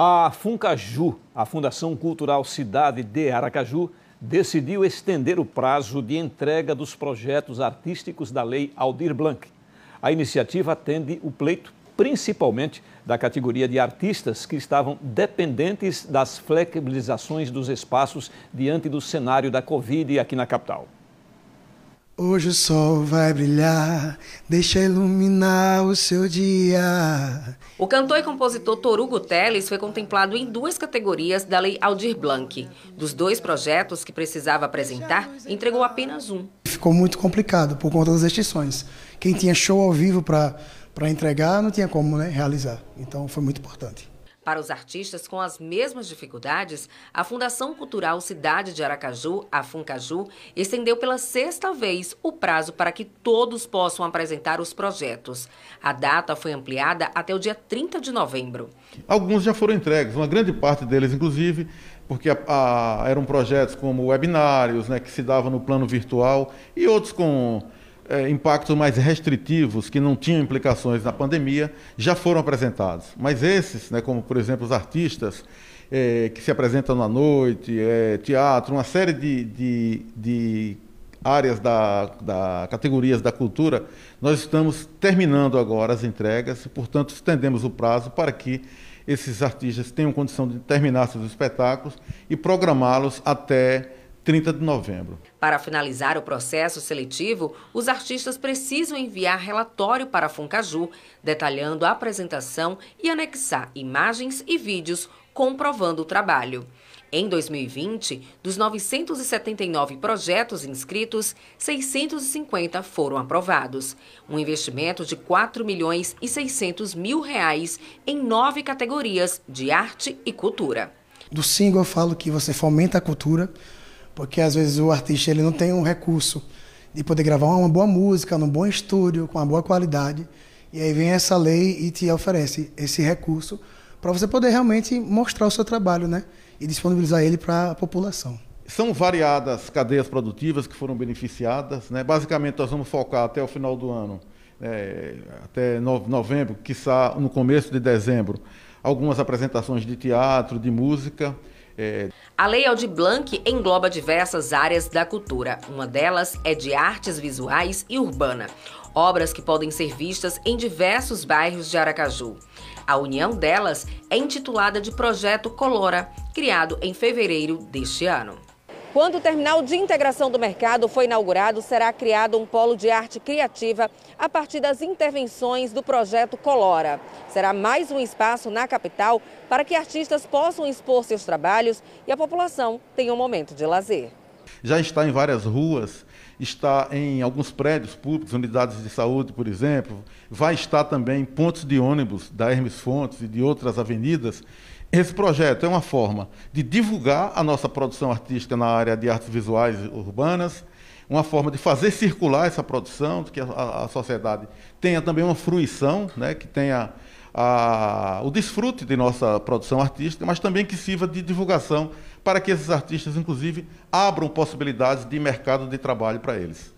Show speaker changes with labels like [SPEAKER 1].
[SPEAKER 1] A Funcaju, a Fundação Cultural Cidade de Aracaju, decidiu estender o prazo de entrega dos projetos artísticos da Lei Aldir Blanc. A iniciativa atende o pleito principalmente da categoria de artistas que estavam dependentes das flexibilizações dos espaços diante do cenário
[SPEAKER 2] da Covid
[SPEAKER 1] aqui na capital.
[SPEAKER 3] Hoje o sol vai brilhar, deixa iluminar o seu dia.
[SPEAKER 2] O cantor e compositor Torugo Teles foi contemplado em duas categorias da Lei Aldir Blanc. Dos dois projetos que precisava apresentar, entregou apenas um.
[SPEAKER 3] Ficou muito complicado por conta das restrições. Quem tinha show ao vivo para entregar não tinha como né, realizar. Então foi muito importante.
[SPEAKER 2] Para os artistas com as mesmas dificuldades, a Fundação Cultural Cidade de Aracaju, a Funcaju, estendeu pela sexta vez o prazo para que todos possam apresentar os projetos. A data foi ampliada até o dia 30 de novembro. Alguns
[SPEAKER 1] já foram entregues, uma grande parte deles, inclusive, porque a, a, eram projetos como webinários, né, que se davam no plano virtual, e outros com é, impactos mais restritivos, que não tinham implicações na pandemia, já foram apresentados. Mas esses, né, como por exemplo os artistas é, que se apresentam à noite, é, teatro, uma série de, de, de áreas da, da, categorias da cultura, nós estamos terminando agora as entregas e, portanto, estendemos o prazo para que esses artistas tenham condição de terminar seus espetáculos e programá-los até 30 de novembro.
[SPEAKER 2] Para finalizar o processo seletivo, os artistas precisam enviar relatório para a Funcaju, detalhando a apresentação e anexar imagens e vídeos comprovando o trabalho. Em 2020, dos 979 projetos inscritos, 650 foram aprovados. Um investimento de 4 milhões e 600 mil reais em nove categorias de arte e cultura.
[SPEAKER 3] Do single eu falo que você fomenta a cultura, porque às vezes o artista ele não tem um recurso de poder gravar uma boa música num bom estúdio, com uma boa qualidade. E aí vem essa lei e te oferece esse recurso para você poder realmente mostrar o seu trabalho, né? E disponibilizar ele para a população.
[SPEAKER 1] São variadas cadeias produtivas que foram beneficiadas, né? Basicamente nós vamos focar até o final do ano, é, até novembro, quizá no começo de dezembro, algumas apresentações de teatro, de música. É...
[SPEAKER 2] A Lei Aldir Blanc engloba diversas áreas da cultura. Uma delas é de artes visuais e urbana, obras que podem ser vistas em diversos bairros de Aracaju. A união delas é intitulada de Projeto Colora, criado em fevereiro deste ano. Quando o terminal de integração do mercado foi inaugurado, será criado um polo de arte criativa a partir das intervenções do projeto Colora. Será mais um espaço na capital para que artistas possam expor seus trabalhos e a população tenha um momento de lazer.
[SPEAKER 1] Já está em várias ruas, está em alguns prédios públicos, unidades de saúde, por exemplo, vai estar também em pontos de ônibus da Hermes Fontes e de outras avenidas esse projeto é uma forma de divulgar a nossa produção artística na área de artes visuais urbanas, uma forma de fazer circular essa produção, que a, a sociedade tenha também uma fruição, né, que tenha a, o desfrute de nossa produção artística, mas também que sirva de divulgação para que esses artistas, inclusive, abram possibilidades de mercado de trabalho para eles.